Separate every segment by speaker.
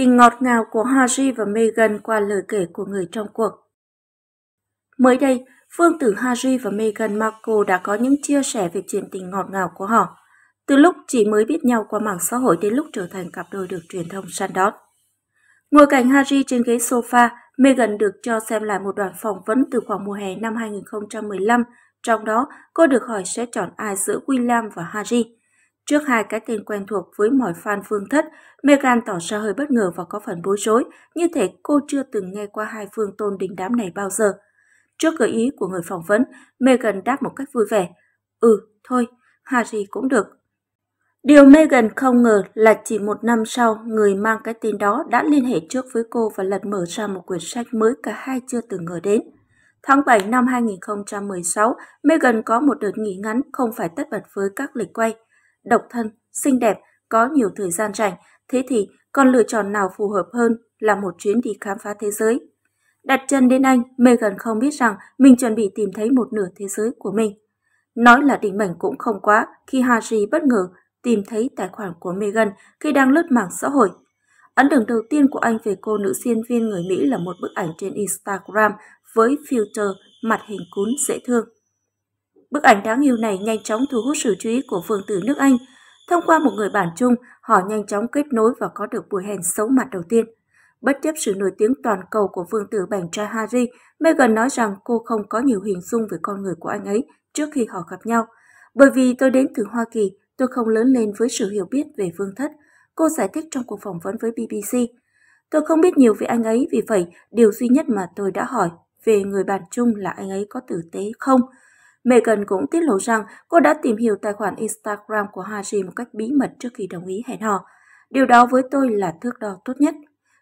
Speaker 1: tình ngọt ngào của Harry và Meghan qua lời kể của người trong cuộc. Mới đây, Phương tử Harry và Meghan Markle đã có những chia sẻ về chuyện tình ngọt ngào của họ, từ lúc chỉ mới biết nhau qua mạng xã hội đến lúc trở thành cặp đôi được truyền thông săn đón. Ngồi cạnh Harry trên ghế sofa, Meghan được cho xem lại một đoạn phỏng vấn từ khoảng mùa hè năm 2015, trong đó cô được hỏi sẽ chọn ai giữa William và Harry. Trước hai cái tên quen thuộc với mọi fan Phương Thất, Megan tỏ ra hơi bất ngờ và có phần bối rối, như thể cô chưa từng nghe qua hai phương tôn đình đám này bao giờ. Trước gợi ý của người phỏng vấn, Megan đáp một cách vui vẻ. Ừ, thôi, Harry cũng được. Điều Megan không ngờ là chỉ một năm sau, người mang cái tên đó đã liên hệ trước với cô và lật mở ra một quyển sách mới cả hai chưa từng ngờ đến. Tháng 7 năm 2016, Megan có một đợt nghỉ ngắn không phải tất bật với các lịch quay độc thân, xinh đẹp, có nhiều thời gian rảnh, thế thì còn lựa chọn nào phù hợp hơn là một chuyến đi khám phá thế giới. Đặt chân đến Anh, Megan không biết rằng mình chuẩn bị tìm thấy một nửa thế giới của mình. Nói là đỉnh mảnh cũng không quá khi Harry bất ngờ tìm thấy tài khoản của Megan khi đang lướt mạng xã hội. Ấn tượng đầu tiên của anh về cô nữ diễn viên người Mỹ là một bức ảnh trên Instagram với filter mặt hình cún dễ thương. Bức ảnh đáng yêu này nhanh chóng thu hút sự chú ý của vương tử nước Anh. Thông qua một người bạn chung, họ nhanh chóng kết nối và có được buổi hẹn xấu mặt đầu tiên. Bất chấp sự nổi tiếng toàn cầu của vương tử bành trai Harry, Meghan nói rằng cô không có nhiều hình dung về con người của anh ấy trước khi họ gặp nhau. Bởi vì tôi đến từ Hoa Kỳ, tôi không lớn lên với sự hiểu biết về vương thất. Cô giải thích trong cuộc phỏng vấn với BBC. Tôi không biết nhiều về anh ấy, vì vậy điều duy nhất mà tôi đã hỏi về người bạn chung là anh ấy có tử tế không? Megan cũng tiết lộ rằng cô đã tìm hiểu tài khoản Instagram của Haji một cách bí mật trước khi đồng ý hẹn hò. Điều đó với tôi là thước đo tốt nhất.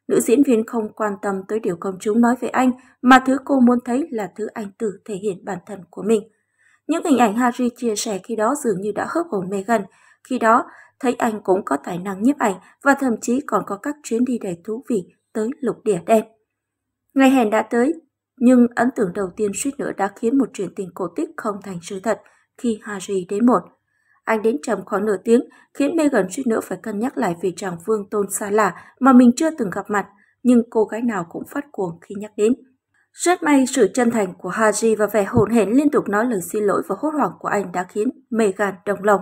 Speaker 1: Nữ diễn viên không quan tâm tới điều công chúng nói về anh, mà thứ cô muốn thấy là thứ anh tự thể hiện bản thân của mình. Những hình ảnh Harry chia sẻ khi đó dường như đã hớp hồn Meghan. Khi đó, thấy anh cũng có tài năng nhiếp ảnh và thậm chí còn có các chuyến đi đầy thú vị tới lục địa đen. Ngày hẹn đã tới, nhưng ấn tượng đầu tiên suýt nữa đã khiến một chuyện tình cổ tích không thành sự thật khi Harry đến một. Anh đến trầm khoảng nửa tiếng, khiến Megan suýt nữa phải cân nhắc lại về chàng vương tôn xa lạ mà mình chưa từng gặp mặt, nhưng cô gái nào cũng phát cuồng khi nhắc đến. Rất may sự chân thành của Harry và vẻ hồn hển liên tục nói lời xin lỗi và hốt hoảng của anh đã khiến Megan đồng lòng.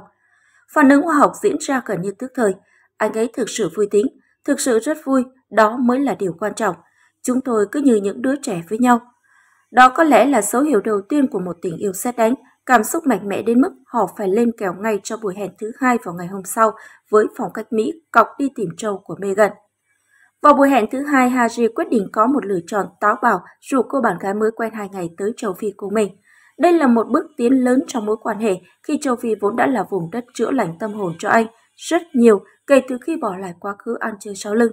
Speaker 1: Phản ứng hóa học diễn ra gần như tức thời. Anh ấy thực sự vui tính, thực sự rất vui, đó mới là điều quan trọng. Chúng tôi cứ như những đứa trẻ với nhau. Đó có lẽ là dấu hiệu đầu tiên của một tình yêu xét đánh, cảm xúc mạnh mẽ đến mức họ phải lên kèo ngay cho buổi hẹn thứ hai vào ngày hôm sau với phòng cách Mỹ cọc đi tìm trâu của Megan. Vào buổi hẹn thứ hai, Harry quyết định có một lựa chọn táo bạo dù cô bạn gái mới quen hai ngày tới châu Phi của mình. Đây là một bước tiến lớn trong mối quan hệ khi châu Phi vốn đã là vùng đất chữa lành tâm hồn cho anh rất nhiều kể từ khi bỏ lại quá khứ ăn chơi sau lưng.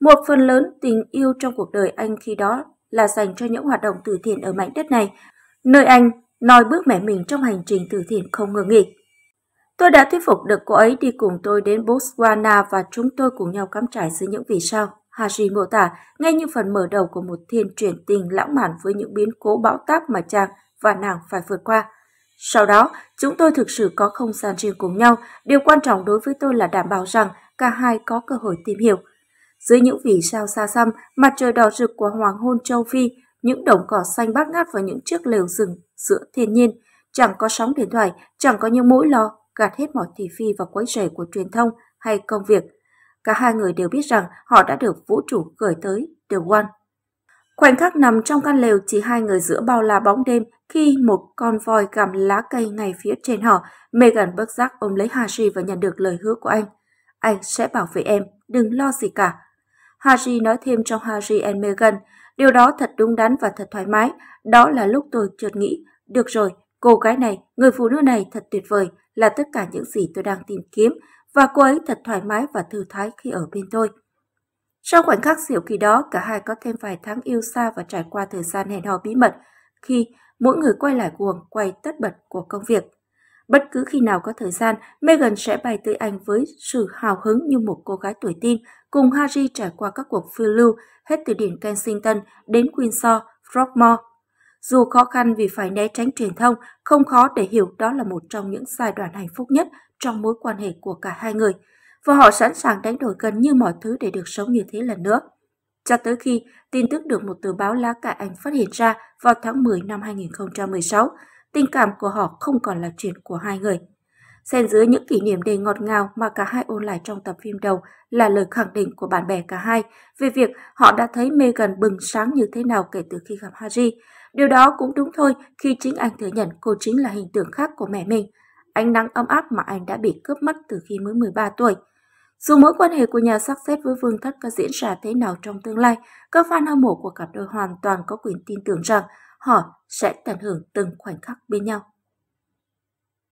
Speaker 1: Một phần lớn tình yêu trong cuộc đời anh khi đó là dành cho những hoạt động từ thiện ở mảnh đất này, nơi anh nói bước mẹ mình trong hành trình từ thiện không ngừng nghỉ. Tôi đã thuyết phục được cô ấy đi cùng tôi đến Botswana và chúng tôi cùng nhau cắm trải dưới những vì sao. Haji mô tả ngay như phần mở đầu của một thiên truyền tình lãng mạn với những biến cố bão táp mà chàng và nàng phải vượt qua. Sau đó, chúng tôi thực sự có không gian riêng cùng nhau. Điều quan trọng đối với tôi là đảm bảo rằng cả hai có cơ hội tìm hiểu, dưới những vì sao xa xăm, mặt trời đỏ rực của hoàng hôn châu Phi, những đồng cỏ xanh bát ngát và những chiếc lều rừng giữa thiên nhiên. Chẳng có sóng điện thoại, chẳng có những mối lo, gạt hết mọi thị phi và quấy rầy của truyền thông hay công việc. Cả hai người đều biết rằng họ đã được vũ trụ gửi tới The One. Khoảnh khắc nằm trong căn lều chỉ hai người giữa bao la bóng đêm khi một con voi gặm lá cây ngay phía trên họ, Megan bất giác ôm lấy Haji và nhận được lời hứa của anh. Anh sẽ bảo vệ em, đừng lo gì cả. Harry nói thêm trong Harry and Meghan, điều đó thật đúng đắn và thật thoải mái. Đó là lúc tôi chợt nghĩ, được rồi, cô gái này, người phụ nữ này thật tuyệt vời, là tất cả những gì tôi đang tìm kiếm, và cô ấy thật thoải mái và thư thái khi ở bên tôi. Sau khoảnh khắc diệu kỳ đó, cả hai có thêm vài tháng yêu xa và trải qua thời gian hẹn hò bí mật, khi mỗi người quay lại cuồng, quay tất bật của công việc. Bất cứ khi nào có thời gian, Megan sẽ bay tới Anh với sự hào hứng như một cô gái tuổi tin cùng Harry trải qua các cuộc phiêu lưu hết từ Điện Kensington đến Windsor, Frogmore. Dù khó khăn vì phải né tránh truyền thông, không khó để hiểu đó là một trong những giai đoạn hạnh phúc nhất trong mối quan hệ của cả hai người, và họ sẵn sàng đánh đổi gần như mọi thứ để được sống như thế lần nữa. Cho tới khi tin tức được một tờ báo lá cải Anh phát hiện ra vào tháng 10 năm 2016, tình cảm của họ không còn là chuyện của hai người. Xen dưới những kỷ niệm đầy ngọt ngào mà cả hai ôn lại trong tập phim đầu là lời khẳng định của bạn bè cả hai về việc họ đã thấy Megan bừng sáng như thế nào kể từ khi gặp Harry. Điều đó cũng đúng thôi khi chính anh thừa nhận cô chính là hình tượng khác của mẹ mình. Ánh nắng ấm áp mà anh đã bị cướp mất từ khi mới 13 tuổi. Dù mối quan hệ của nhà sắp xếp với Vương Thất có diễn ra thế nào trong tương lai, các fan hâm mộ của cặp đôi hoàn toàn có quyền tin tưởng rằng họ sẽ tận hưởng từng khoảnh khắc bên nhau.